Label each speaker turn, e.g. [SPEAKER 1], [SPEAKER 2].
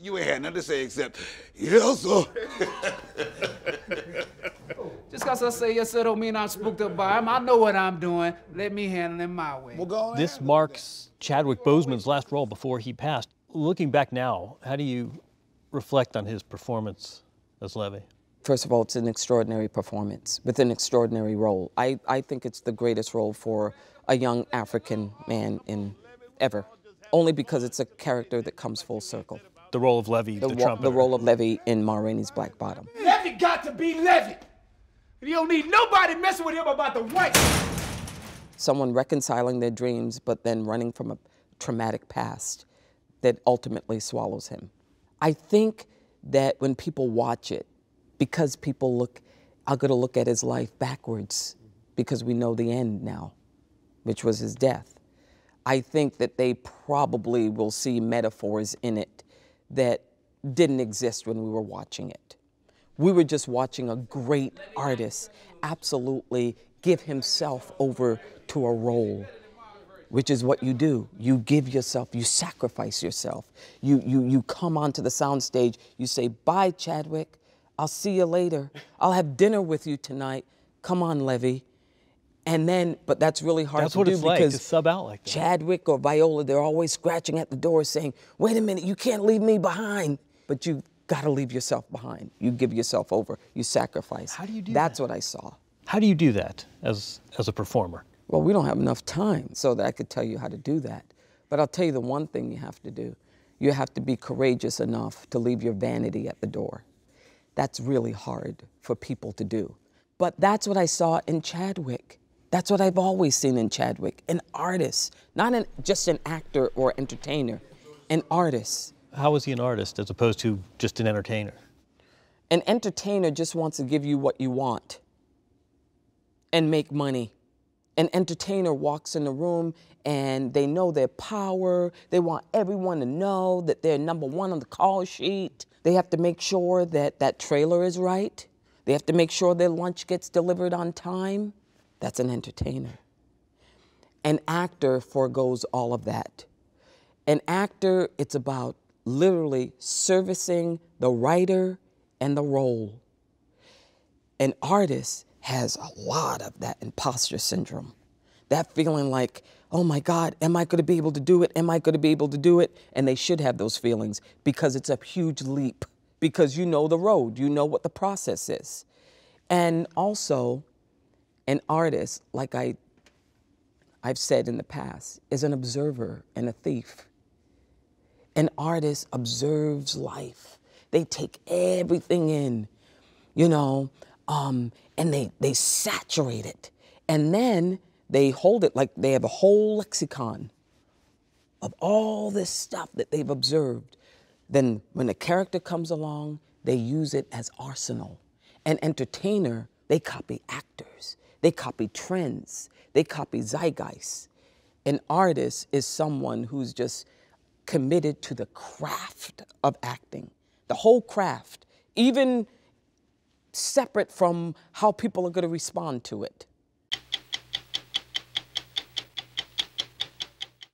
[SPEAKER 1] You ain't had nothing to say except, yes, sir. Just because I say yes, sir, don't mean I'm spooked up by him. I know what I'm doing. Let me handle him my way. We'll this marks Chadwick Boseman's last role before he passed. Looking back now, how do you reflect on his performance as Levy? First of all, it's an extraordinary performance with an extraordinary role. I, I think it's the greatest role for a young African man in ever, only because it's a character that comes full circle. The role of Levy, the, the trumpeter. The role of Levy in Ma Rainey's Black Bottom. Levy got to be Levy. You don't need nobody messing with him about the white. Someone reconciling their dreams, but then running from a traumatic past that ultimately swallows him. I think that when people watch it, because people look, are going to look at his life backwards because we know the end now, which was his death. I think that they probably will see metaphors in it that didn't exist when we were watching it. We were just watching a great artist absolutely give himself over to a role, which is what you do. You give yourself, you sacrifice yourself. You, you, you come onto the soundstage, you say, Bye, Chadwick. I'll see you later. I'll have dinner with you tonight. Come on, Levy. And then, but that's really hard that's to do because like, to sub out like that. Chadwick or Viola, they're always scratching at the door saying, wait a minute, you can't leave me behind. But you gotta leave yourself behind. You give yourself over, you sacrifice. How do you do That's that? what I saw. How do you do that as, as a performer? Well, we don't have enough time so that I could tell you how to do that. But I'll tell you the one thing you have to do. You have to be courageous enough to leave your vanity at the door. That's really hard for people to do. But that's what I saw in Chadwick. That's what I've always seen in Chadwick an artist, not an, just an actor or entertainer, an artist. How is he an artist as opposed to just an entertainer? An entertainer just wants to give you what you want and make money. An entertainer walks in the room and they know their power. They want everyone to know that they're number one on the call sheet. They have to make sure that that trailer is right. They have to make sure their lunch gets delivered on time. That's an entertainer. An actor foregoes all of that. An actor, it's about literally servicing the writer and the role. An artist has a lot of that imposter syndrome, that feeling like, oh my God, am I going to be able to do it? Am I going to be able to do it? And they should have those feelings because it's a huge leap, because you know the road, you know what the process is. And also, an artist, like I, I've said in the past, is an observer and a thief. An artist observes life. They take everything in, you know, um, and they, they saturate it. And then they hold it like they have a whole lexicon of all this stuff that they've observed. Then when a character comes along, they use it as arsenal. An entertainer, they copy actors. They copy trends, they copy zeitgeist. An artist is someone who's just committed to the craft of acting, the whole craft, even separate from how people are going to respond to it.